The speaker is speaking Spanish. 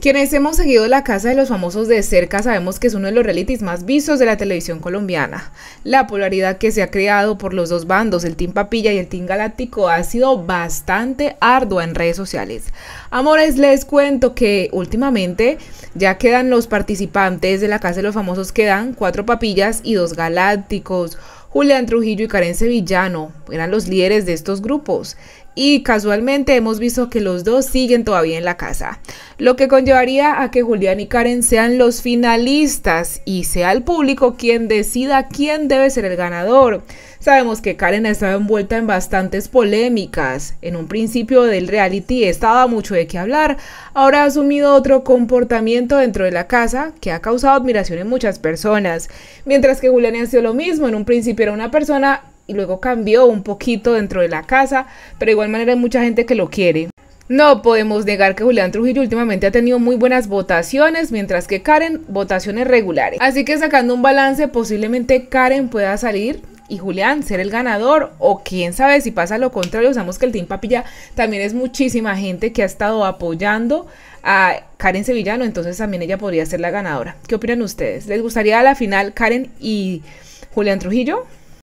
Quienes hemos seguido la Casa de los Famosos de cerca sabemos que es uno de los realities más vistos de la televisión colombiana. La polaridad que se ha creado por los dos bandos, el Team Papilla y el Team Galáctico, ha sido bastante ardua en redes sociales. Amores, les cuento que últimamente ya quedan los participantes de la Casa de los Famosos, quedan cuatro papillas y dos galácticos. Julián Trujillo y Karen Sevillano, eran los líderes de estos grupos. Y casualmente hemos visto que los dos siguen todavía en la casa, lo que conllevaría a que Julián y Karen sean los finalistas y sea el público quien decida quién debe ser el ganador. Sabemos que Karen ha estado envuelta en bastantes polémicas. En un principio del reality estaba mucho de qué hablar, ahora ha asumido otro comportamiento dentro de la casa que ha causado admiración en muchas personas, mientras que Julián ha sido lo mismo, en un principio era una persona y luego cambió un poquito dentro de la casa, pero de igual manera hay mucha gente que lo quiere. No podemos negar que Julián Trujillo últimamente ha tenido muy buenas votaciones, mientras que Karen votaciones regulares. Así que sacando un balance, posiblemente Karen pueda salir y Julián ser el ganador o quién sabe si pasa lo contrario, sabemos que el Team Papilla también es muchísima gente que ha estado apoyando a Karen Sevillano, entonces también ella podría ser la ganadora. ¿Qué opinan ustedes? ¿Les gustaría a la final Karen y Julián Trujillo?